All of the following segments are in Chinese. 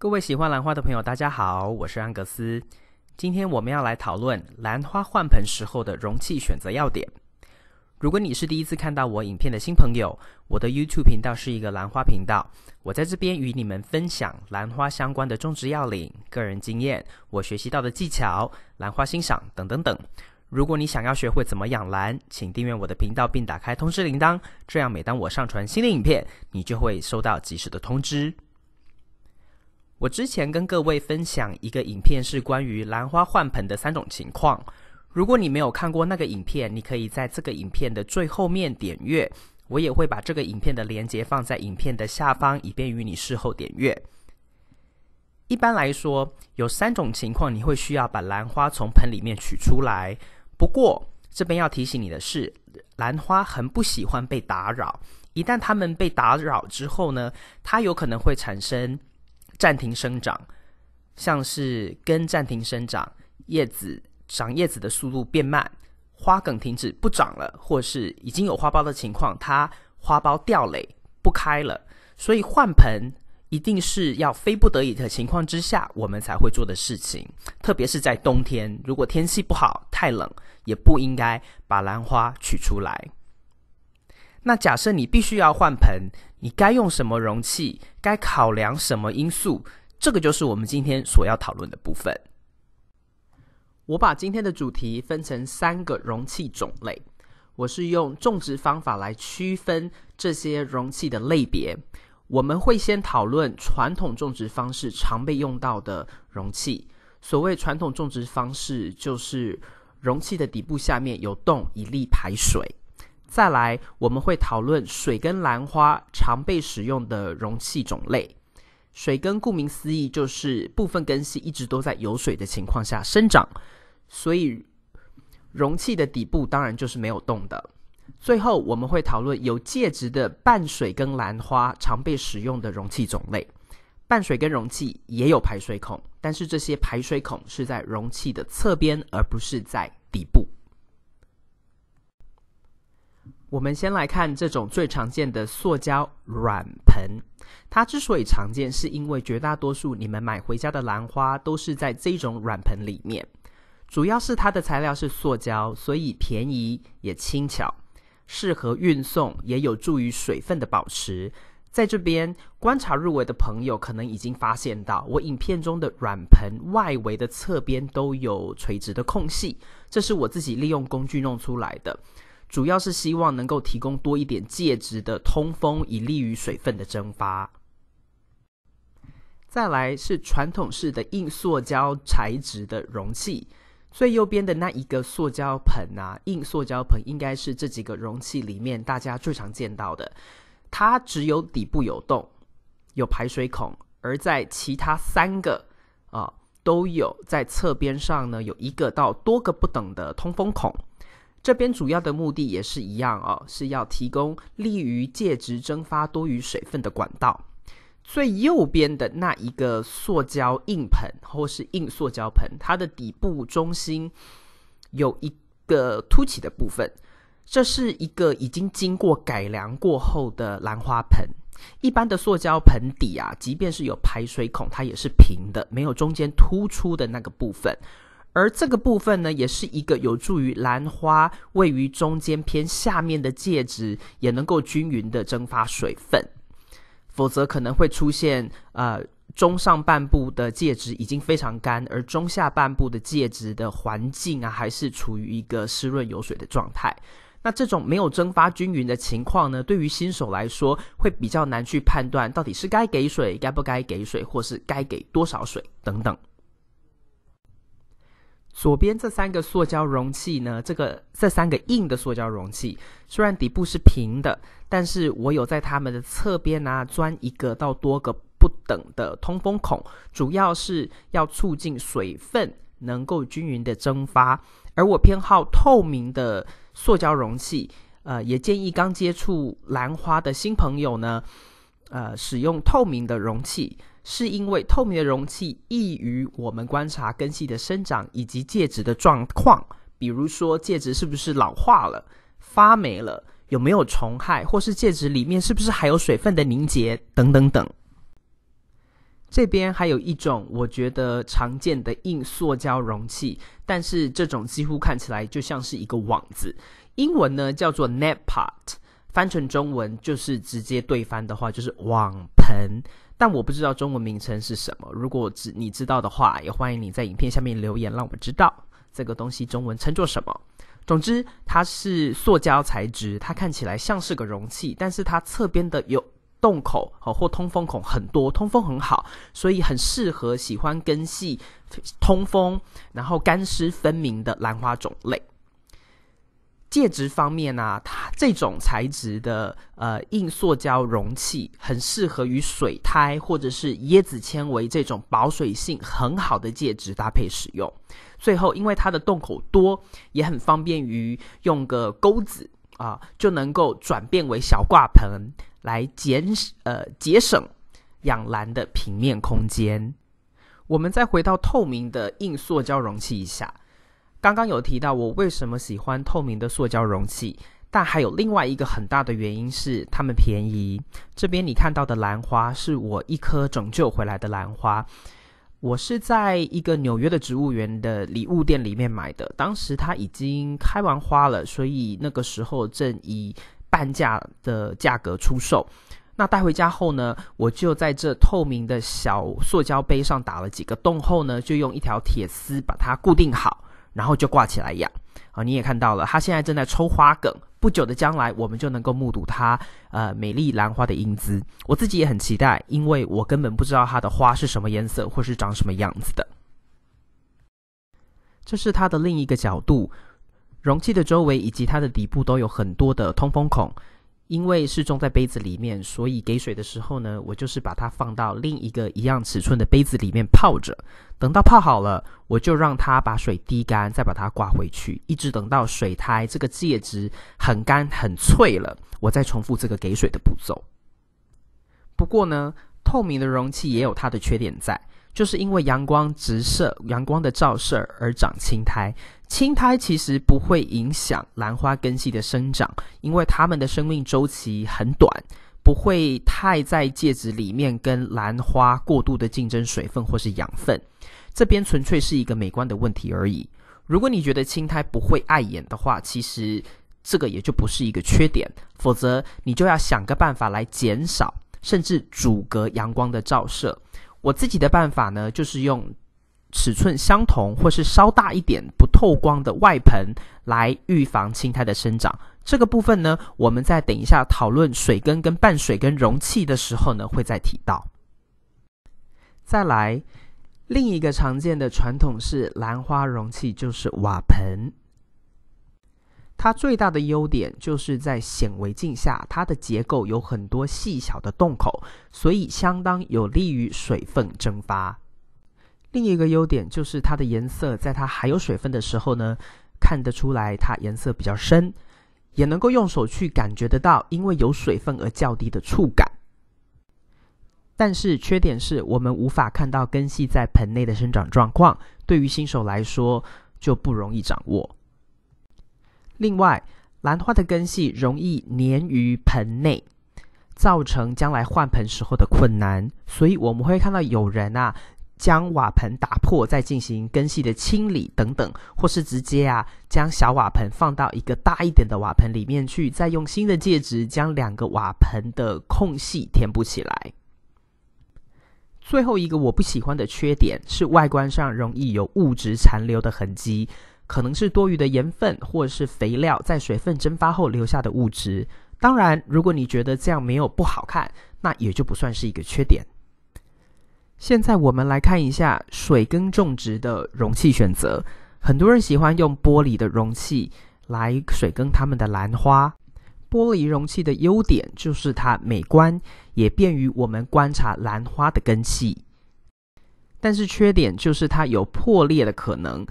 各位喜欢兰花的朋友，大家好，我是安格斯。今天我们要来讨论兰花换盆时候的容器选择要点。如果你是第一次看到我影片的新朋友，我的 YouTube 频道是一个兰花频道，我在这边与你们分享兰花相关的种植要领、个人经验、我学习到的技巧、兰花欣赏等等等。如果你想要学会怎么养兰，请订阅我的频道并打开通知铃铛，这样每当我上传新的影片，你就会收到及时的通知。我之前跟各位分享一个影片，是关于兰花换盆的三种情况。如果你没有看过那个影片，你可以在这个影片的最后面点阅。我也会把这个影片的连接放在影片的下方，以便于你事后点阅。一般来说，有三种情况你会需要把兰花从盆里面取出来。不过，这边要提醒你的是，兰花很不喜欢被打扰。一旦它们被打扰之后呢，它有可能会产生。暂停生长，像是根暂停生长，叶子长叶子的速度变慢，花梗停止不长了，或是已经有花苞的情况，它花苞掉蕾不开了。所以换盆一定是要非不得已的情况之下，我们才会做的事情。特别是在冬天，如果天气不好太冷，也不应该把兰花取出来。那假设你必须要换盆，你该用什么容器？该考量什么因素？这个就是我们今天所要讨论的部分。我把今天的主题分成三个容器种类，我是用种植方法来区分这些容器的类别。我们会先讨论传统种植方式常被用到的容器。所谓传统种植方式，就是容器的底部下面有洞，以利排水。再来，我们会讨论水跟兰花常被使用的容器种类。水根顾名思义，就是部分根系一直都在有水的情况下生长，所以容器的底部当然就是没有动的。最后，我们会讨论有介质的半水根兰花常被使用的容器种类。半水根容器也有排水孔，但是这些排水孔是在容器的侧边，而不是在。我们先来看这种最常见的塑胶软盆，它之所以常见，是因为绝大多数你们买回家的兰花都是在这种软盆里面。主要是它的材料是塑胶，所以便宜也轻巧，适合运送，也有助于水分的保持。在这边观察入围的朋友，可能已经发现到我影片中的软盆外围的侧边都有垂直的空隙，这是我自己利用工具弄出来的。主要是希望能够提供多一点介质的通风，以利于水分的蒸发。再来是传统式的硬塑胶材质的容器，最右边的那一个塑胶盆啊，硬塑胶盆应该是这几个容器里面大家最常见到的。它只有底部有洞，有排水孔，而在其他三个啊都有在侧边上呢有一个到多个不等的通风孔。这边主要的目的也是一样哦，是要提供利于介质蒸发多余水分的管道。最右边的那一个塑胶硬盆或是硬塑胶盆，它的底部中心有一个凸起的部分。这是一个已经经过改良过后的兰花盆。一般的塑胶盆底啊，即便是有排水孔，它也是平的，没有中间突出的那个部分。而这个部分呢，也是一个有助于兰花位于中间偏下面的介质也能够均匀的蒸发水分，否则可能会出现呃中上半部的介质已经非常干，而中下半部的介质的环境啊还是处于一个湿润有水的状态。那这种没有蒸发均匀的情况呢，对于新手来说会比较难去判断到底是该给水、该不该给水，或是该给多少水等等。左边这三个塑胶容器呢，这个这三个硬的塑胶容器，虽然底部是平的，但是我有在它们的侧边呢钻一个到多个不等的通风孔，主要是要促进水分能够均匀的蒸发。而我偏好透明的塑胶容器，呃，也建议刚接触兰花的新朋友呢，呃，使用透明的容器。是因为透明的容器易于我们观察根系的生长以及介质的状况，比如说介质是不是老化了、发霉了、有没有虫害，或是介质里面是不是还有水分的凝结等等等。这边还有一种我觉得常见的硬塑胶容器，但是这种几乎看起来就像是一个网子，英文呢叫做 net pot，翻成中文就是直接对翻的话就是网盆。但我不知道中文名称是什么。如果知你知道的话，也欢迎你在影片下面留言，让我们知道这个东西中文称作什么。总之，它是塑胶材质，它看起来像是个容器，但是它侧边的有洞口和或通风孔很多，通风很好，所以很适合喜欢根系通风，然后干湿分明的兰花种类。介质方面呢，它这种材质的呃硬塑胶容器，很适合与水苔或者是椰子纤维这种保水性很好的介质搭配使用。最后，因为它的洞口多，也很方便于用个钩子啊，就能够转变为小挂盆，来减呃节省养兰的平面空间。我们再回到透明的硬塑胶容器一下。刚刚有提到我为什么喜欢透明的塑胶容器，但还有另外一个很大的原因是它们便宜。这边你看到的兰花是我一颗拯救回来的兰花，我是在一个纽约的植物园的礼物店里面买的，当时它已经开完花了，所以那个时候正以半价的价格出售。那带回家后呢，我就在这透明的小塑胶杯上打了几个洞后呢，就用一条铁丝把它固定好。然后就挂起来养啊！你也看到了，它现在正在抽花梗。不久的将来，我们就能够目睹它呃美丽兰花的英姿。我自己也很期待，因为我根本不知道它的花是什么颜色或是长什么样子的。这是它的另一个角度，容器的周围以及它的底部都有很多的通风孔。因为是种在杯子里面，所以给水的时候呢，我就是把它放到另一个一样尺寸的杯子里面泡着，等到泡好了，我就让它把水滴干，再把它刮回去，一直等到水苔这个介质很干很脆了，我再重复这个给水的步骤。不过呢，透明的容器也有它的缺点在。就是因为阳光直射，阳光的照射而长青苔。青苔其实不会影响兰花根系的生长，因为它们的生命周期很短，不会太在介质里面跟兰花过度的竞争水分或是养分。这边纯粹是一个美观的问题而已。如果你觉得青苔不会碍眼的话，其实这个也就不是一个缺点。否则，你就要想个办法来减少，甚至阻隔阳光的照射。我自己的办法呢，就是用尺寸相同或是稍大一点不透光的外盆来预防青苔的生长。这个部分呢，我们在等一下讨论水根跟半水根容器的时候呢，会再提到。再来，另一个常见的传统是兰花容器，就是瓦盆。它最大的优点就是在显微镜下，它的结构有很多细小的洞口，所以相当有利于水分蒸发。另一个优点就是它的颜色，在它还有水分的时候呢，看得出来它颜色比较深，也能够用手去感觉得到，因为有水分而较低的触感。但是缺点是我们无法看到根系在盆内的生长状况，对于新手来说就不容易掌握。另外，兰花的根系容易粘于盆内，造成将来换盆时候的困难，所以我们会看到有人啊，将瓦盆打破，再进行根系的清理等等，或是直接啊，将小瓦盆放到一个大一点的瓦盆里面去，再用新的介质将两个瓦盆的空隙填补起来。最后一个我不喜欢的缺点是外观上容易有物质残留的痕迹。可能是多余的盐分，或者是肥料在水分蒸发后留下的物质。当然，如果你觉得这样没有不好看，那也就不算是一个缺点。现在我们来看一下水耕种植的容器选择。很多人喜欢用玻璃的容器来水耕他们的兰花。玻璃容器的优点就是它美观，也便于我们观察兰花的根系。但是缺点就是它有破裂的可能。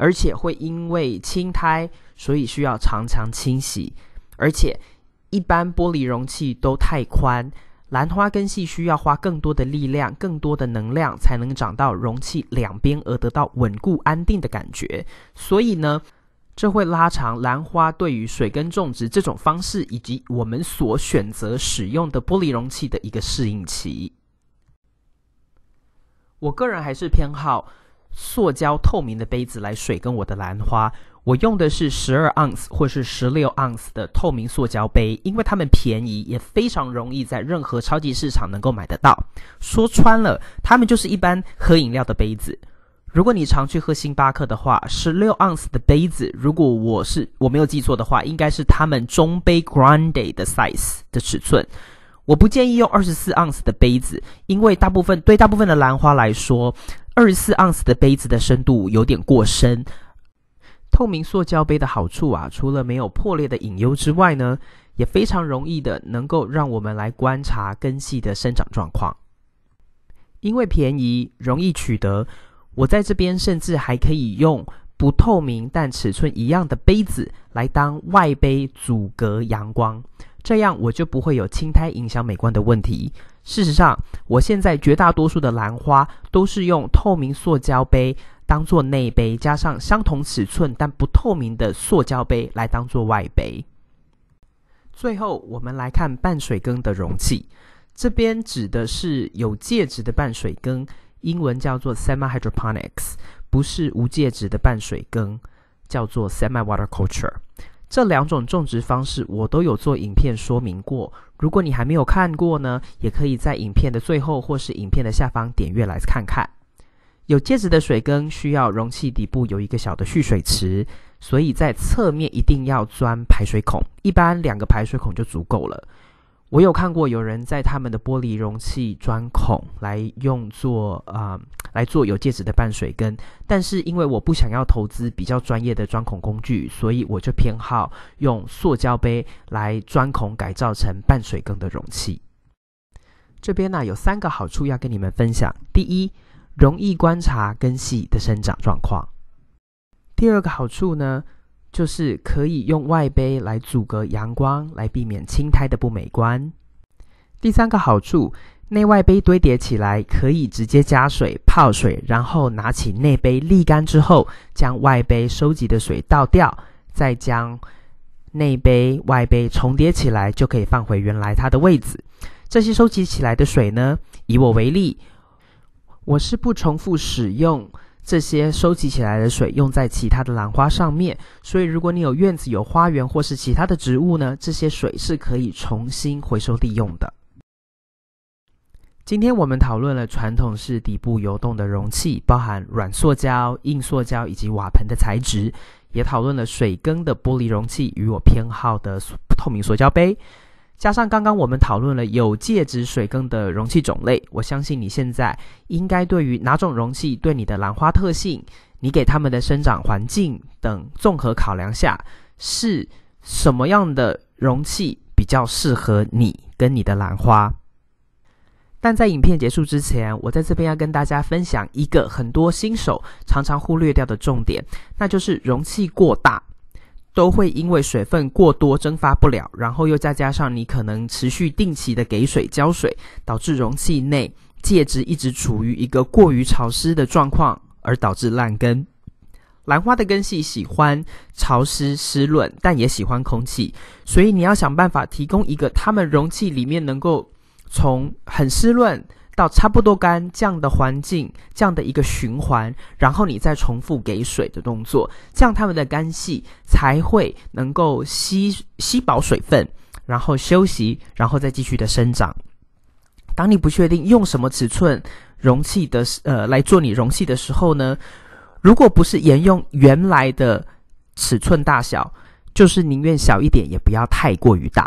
而且会因为青苔，所以需要常常清洗。而且，一般玻璃容器都太宽，兰花根系需要花更多的力量、更多的能量才能长到容器两边，而得到稳固安定的感觉。所以呢，这会拉长兰花对于水根种植这种方式，以及我们所选择使用的玻璃容器的一个适应期。我个人还是偏好。塑胶透明的杯子来水跟我的兰花，我用的是十二盎司或是十六盎司的透明塑胶杯，因为它们便宜，也非常容易在任何超级市场能够买得到。说穿了，它们就是一般喝饮料的杯子。如果你常去喝星巴克的话，十六盎司的杯子，如果我是我没有记错的话，应该是他们中杯 Grande 的 size 的尺寸。我不建议用二十四盎司的杯子，因为大部分对大部分的兰花来说。二十四盎司的杯子的深度有点过深。透明塑胶杯的好处啊，除了没有破裂的隐忧之外呢，也非常容易的能够让我们来观察根系的生长状况。因为便宜、容易取得，我在这边甚至还可以用不透明但尺寸一样的杯子来当外杯，阻隔阳光。这样我就不会有青苔影响美观的问题。事实上，我现在绝大多数的兰花都是用透明塑胶杯当做内杯，加上相同尺寸但不透明的塑胶杯来当做外杯。最后，我们来看半水羹的容器，这边指的是有介质的半水羹，英文叫做 semi hydroponics，不是无介质的半水羹，叫做 semi water culture。这两种种植方式我都有做影片说明过，如果你还没有看过呢，也可以在影片的最后或是影片的下方点阅来看看。有介质的水根需要容器底部有一个小的蓄水池，所以在侧面一定要钻排水孔，一般两个排水孔就足够了。我有看过有人在他们的玻璃容器钻孔来用作啊。来做有介质的半水根，但是因为我不想要投资比较专业的钻孔工具，所以我就偏好用塑胶杯来钻孔，改造成半水根的容器。这边呢有三个好处要跟你们分享：第一，容易观察根系的生长状况；第二个好处呢，就是可以用外杯来阻隔阳光，来避免青苔的不美观；第三个好处。内外杯堆叠起来，可以直接加水泡水，然后拿起内杯沥干之后，将外杯收集的水倒掉，再将内杯外杯重叠起来，就可以放回原来它的位置。这些收集起来的水呢，以我为例，我是不重复使用这些收集起来的水，用在其他的兰花上面。所以，如果你有院子、有花园或是其他的植物呢，这些水是可以重新回收利用的。今天我们讨论了传统式底部游动的容器，包含软塑胶、硬塑胶以及瓦盆的材质，也讨论了水根的玻璃容器与我偏好的透明塑胶杯。加上刚刚我们讨论了有介质水根的容器种类，我相信你现在应该对于哪种容器对你的兰花特性、你给它们的生长环境等综合考量下，是什么样的容器比较适合你跟你的兰花。但在影片结束之前，我在这边要跟大家分享一个很多新手常常忽略掉的重点，那就是容器过大，都会因为水分过多蒸发不了，然后又再加上你可能持续定期的给水浇水，导致容器内介质一直处于一个过于潮湿的状况，而导致烂根。兰花的根系喜欢潮湿湿润，但也喜欢空气，所以你要想办法提供一个它们容器里面能够。从很湿润到差不多干这样的环境，这样的一个循环，然后你再重复给水的动作，这样它们的干系才会能够吸吸饱水分，然后休息，然后再继续的生长。当你不确定用什么尺寸容器的呃来做你容器的时候呢，如果不是沿用原来的尺寸大小，就是宁愿小一点，也不要太过于大。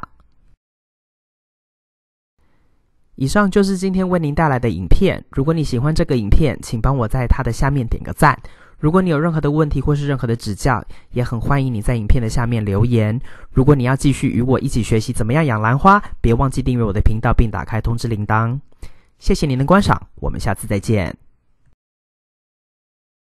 以上就是今天为您带来的影片。如果你喜欢这个影片，请帮我在它的下面点个赞。如果你有任何的问题或是任何的指教，也很欢迎你在影片的下面留言。如果你要继续与我一起学习怎么样养兰花，别忘记订阅我的频道并打开通知铃铛。谢谢您的观赏，我们下次再见。